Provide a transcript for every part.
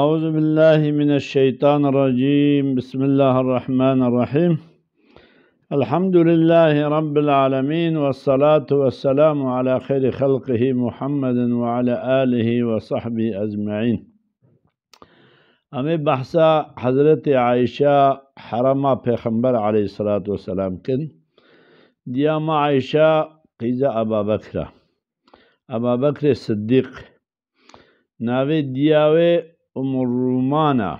أعوذ بالله من الشيطان الرجيم بسم الله الرحمن الرحيم الحمد لله رب العالمين والصلاة والسلام على خير خلقه محمد وعلى آله وصحبه أجمعين أمي بحثة حضرت عائشة حرمة پیغمبر عليه الصلاة والسلام كن ديام عائشة قيزة أبا بكر أبا بكر الصديق ناوي دياوي أم الرومانة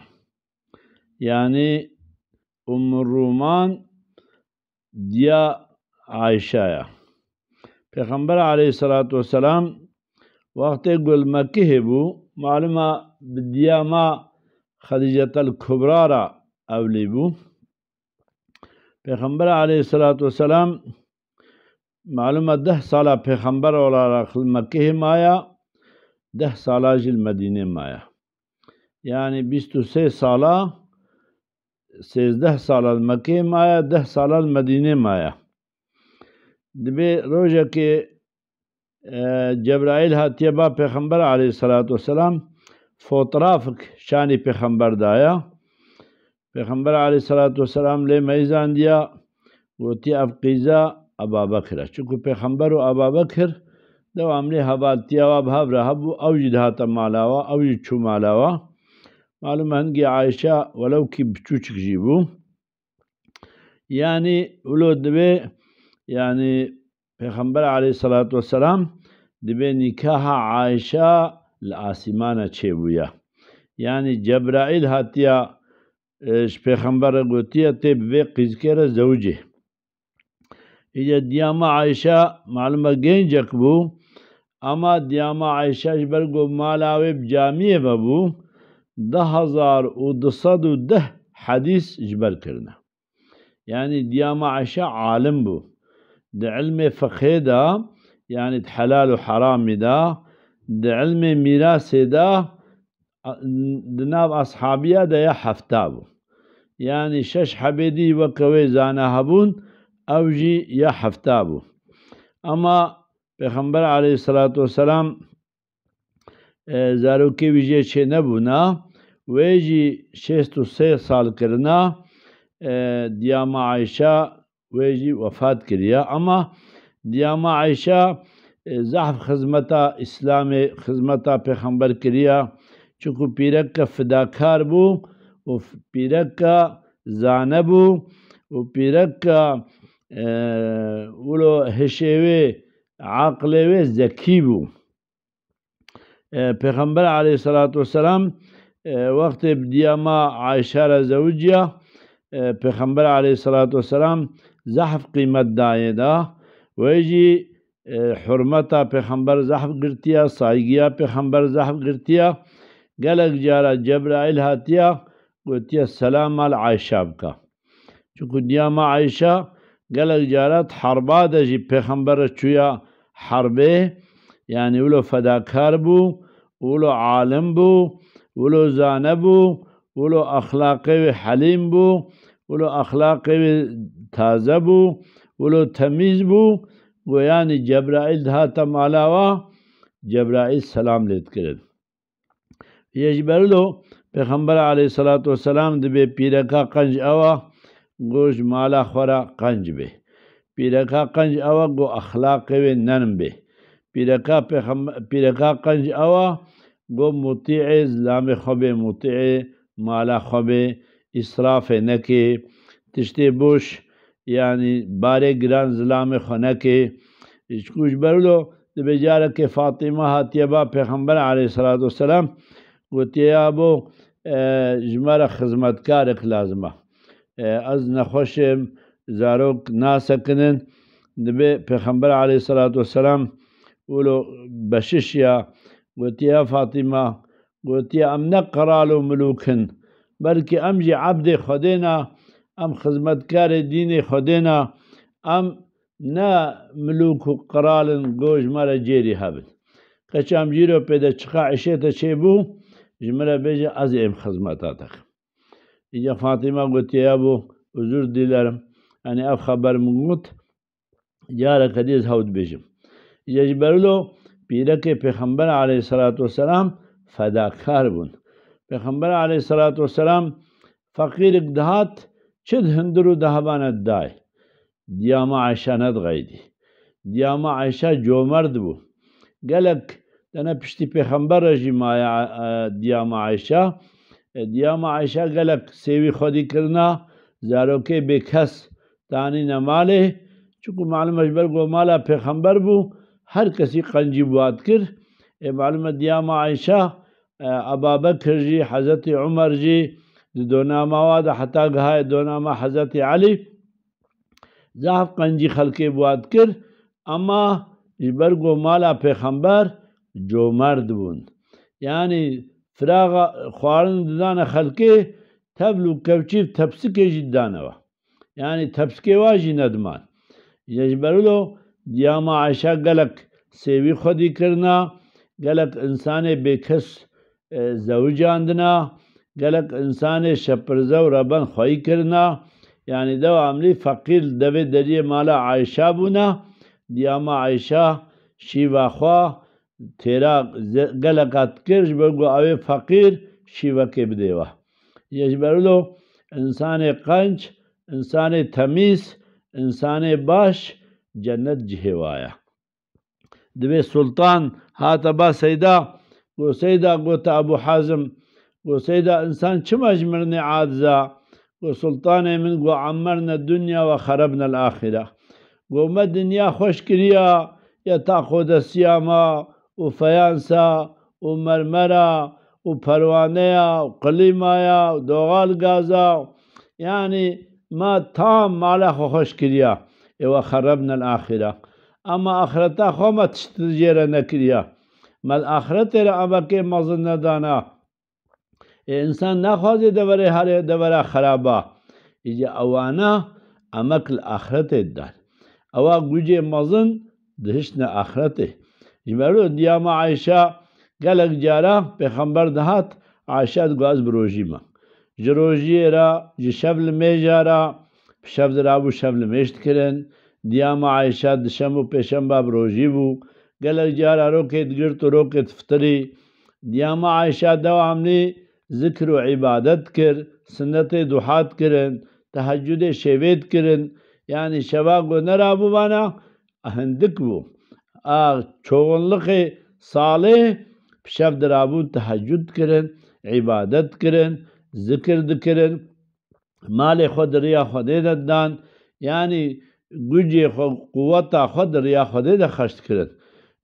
يعني أم الرومان ديا عائشة پیغمبر علیه الصلاة والسلام وقت گل مکه بو معلومه بدیا ما خدیجه الکبرا را اولی بو پیغمبر علیه الصلاة والسلام معلومه ده ساله پیغمبر اولا را مکه مایا ده ساله جل مدینه مایا یعنی 23 سی سالہ سے دہ سال المکے مایا دہ سال المدین مایا دبی روزہ کے جبرائیل ہاتیبہ پیغمبر علیہ صلاۃ والسلام سلام فوتراف شانی پیغمبر دایا پیغمبر علیہ صلاۃ والسلام لے میزان دیا وہ ابا ابابخرا چونکہ پیغمبر و ابا دو عملی حبا و بھاب رہب بو اوجی دھاتا مالاوا اوجی چھو مالاوا Malum hangi Ayşe velev ki küçük bu. Yani ulo dibe yani Peygamber aleyhissalatu vesselam dibe nikaha Ayşe asimana çebuya. Yani Cebrail hatiya e, Peygamber'e gotiye teb ve kizkere zevci. İşte diyama Ayşe maluma gencek bu. Ama diyama Ayşe bergo malavib camiye bu. ده هزار و دصد و ده حدیث جبر کرنه یعنی دیاما عشه عالم بو ده علم فقه ده یعنی حلال و حرام ده ده علم میراث ده دناب اصحابیه ده یا حفته بو یعنی شش حبیدی و قوی زانه هبون او جی یا حفته بو اما پیغمبر علیه الصلاة والسلام اه، زاروکی ویجه چه نبونا Veji 63 سال کرنا دیاما عایشه ویجی وفات کریا اما دیاما عایشه زحف خدمتا اسلام خدمتا پیغمبر کریا چونکو پیرک کا فداکار بو و پیرک کا زانه بو و پیرک کا اولو هشیوه عقلوه زکی بو پیغمبر علیه السلام وقت بديما عائشة زوجها اه، پیغمبر عليه الصلاة والسلام زحف قيمت دايدا ويجي اه، حرمتا پیغمبر زحف گرتیا سائگیا پیغمبر زحف گرتیا گلک جارا جبرائیل هاتیا گوتیا سلام ال عائشہ بکا چونکو ما عائشة گلک جارا حربا دجی پیغمبر چویا حربه یعنی اولو فداکار بو اولو عالم بو ولو زانه بو ولو اخلاقی حلیم بو ولو اخلاقی تازه بو ولو تمیز بو ویانی جبرائیل هاتم علاوه جبرائیل سلام لید کرد یجبرلو پیغمبر علیه صلات و سلام دی بی پیرکا قنج اوا گوش مالا خورا قنج بی پیرکا قنج اوا گو اخلاق وی نرم بی پیرکا پیغمبر پیرکا قنج اوا گو متع ظلام خب متع مالا خب اصراف نکے تشت بش یعنی بار گران ظلام خنکے کے بر لو نب یار کے فاطمہ ہاتیبہ پیغمبر علیہ صلاۃ السلام و تیاب و جمر خزمت کا رکھ لازمہ از نخوشاروک نا سکن دب پیغمبر علیہ صلاۃ السلام اولو بشش یا قلت يا فاطمة قلت يا أم نقرالو ملوكن بلکه ام جی عبد خودنا ام خدمتکار دین خودنا ام نا ملوك قرال قوج گوش جيري جیری قلت ام جیرو پیدا چخا عشیتا چه بو جمرا بیجا از ام خدمتا تک اینجا فاطمه گوتی یا بو حضور دیلرم أنا اف خبر مگوت جارة قدیز هود بیجم اینجا جبرلو بیرک پیغمبر علیه صلات والسلام فداکار بون پیغمبر علیه صلات والسلام فقیر اقدهات چد هندرو دهبانت دای دیاما عایشه ند غیدی دیاما عایشه جومرد بو گلک دنه پشتی پیغمبر رژی مایا دیاما عایشه دیاما عایشه گلک سیوی خودی کرنا زاروکه به کس دانی نماله چونکو معلومش برگو مالا پیغمبر بو her kesi kancı buatkır. E, malumet diyama Ayşe, ابا بکر جی حضرت عمر جی د دوناما وا د حتا غه دوناما حضرت علی زاف قنجی خلق بواد کر اما برگو مالا پیغمبر جو مرد بوند یعنی فراغ خوارن ددان خلقه تبلو کوچی تپسکه جدانه و یعنی تپسکه واجی ندمان یجبرلو دیامە عیشا گەلک سێوی خودی کردنا گەلک ئینسانێ بێکەس زەوجاندنا گەلک ئینسانێ شەپرزە و ڕەبەن خۆی کردنا یعنی دەو ئەملی فەقیر دەبێت دەریێ مالا عیشا بوونا دیامە عیشا شیواخوا تێرا گەلکات کرد بەگو ئەوێ فەقیر شیوەکێ بدێوە یەشبەرلو ئینسانێ قەنج ئینسانی تەمیز ئینسانی باش، جنت جهوايا دوی سلطان هات با سيدا گو سيدا قوت ابو حازم گو سيدا انسان چه مجمرنی عادزا گو سلطان من گو عمرنا الدنيا و خربنا الاخره گو ما دنیا خوش كريا یا تا خود سیاما و فیانسا و مرمره و پروانه و قلیمه و دوغال گازا یعنی ما تام على خوش كريا و خربنا الاخره اما آخرتا خوما تشتجه را نکریا مل آخرت را اما که مزن ندانا انسان نخوازی دوره هر دوره خرابا ایجا اوانا امک الاخرت دار اوا گوجه مزن دهشن آخرت جمعرو دیام عایشا گلک جارا پیغمبر دهات عایشا دگواز بروجی ما جروجی را جشبل میجا را شب در آبو شب نمیشت کرن دیاما عایشا دشم و پیشم باب روژی بو گل جار آرو که دگرت و رو که تفتری دیاما عایشا دو عملی ذکر و عبادت کر سنت دحات کرن تحجد شوید کرن یعنی شبا گو نرابو بانا اهندک بو آ چوغنلق صالح شب درابو تحجد کرن عبادت کرن ذکر دکرن مال خود ریا خودی دادن یعنی گوجی خود قوت خود ریا خود دا خشت کرد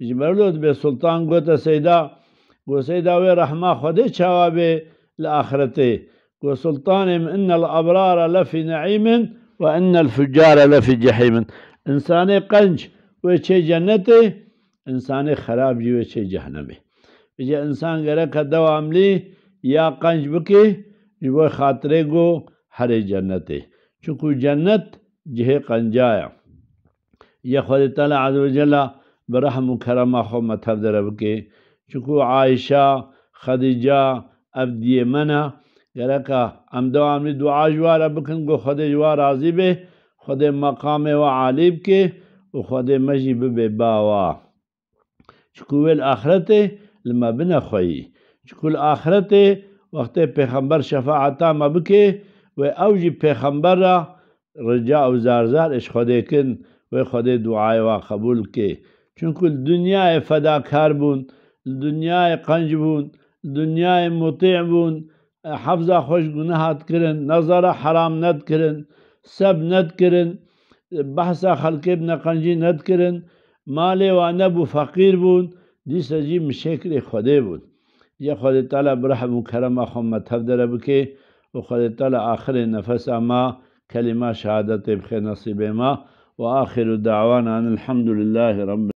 جمرلود به سلطان گوت سیدا گو سیدا و رحمه خودی چوابه لآخرته گو سلطانم ان الابرار لفی نعیم و ان الفجار لفی جحیم انسان قنج و چه جنته انسان خراب جی و چه جهنمه بجا انسان گره که دو عملی یا قنج بکی جو خاطره گو هر جنت چونکو جنت جه قنجایا یا خود تعالی عز و جل برحم و کرم خو مطلب درب کې چونکو عائشه خدیجه اب دیمنه گرکا امدو عملی دعا جوارا بکن گو خود جوار راضی به خود مقام و عالیب کې او خود مجیب به باوا چکو الاخرت لما بنا خوئی چکو الاخرت وقت پیغمبر شفاعتا مبکه و ئەو ژی پێخەمبەرە ڕجا ئەو زارزار ئش خودێکن وی خودێ دوعاوا قبول کێ چونکو دنیای فداکار بوون دنیای قنج بوون دنیای مطیع بوون حەفزا خۆش گونەهاتکردن نەزارە حرام نەتکردن سەب نەتکردن بەحسا خەلکێ نەقەنجی نەتکردن مالێ وا نەبوو فەقیر بوون دیسەجی مشێکری خودێ بوون یە خودێ تالا برحم و کەرەمە خۆمە تەفدەرە بکەی وقد طلع آخر نفس أما كلمة شهادة بخير نصيب ما وآخر دعوانا أن الحمد لله رب